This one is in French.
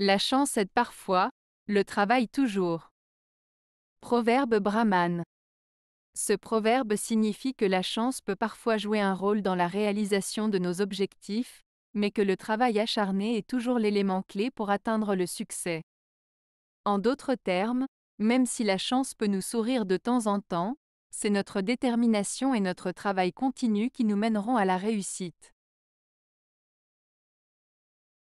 La chance aide parfois, le travail toujours. Proverbe brahman. Ce proverbe signifie que la chance peut parfois jouer un rôle dans la réalisation de nos objectifs, mais que le travail acharné est toujours l'élément clé pour atteindre le succès. En d'autres termes, même si la chance peut nous sourire de temps en temps, c'est notre détermination et notre travail continu qui nous mèneront à la réussite.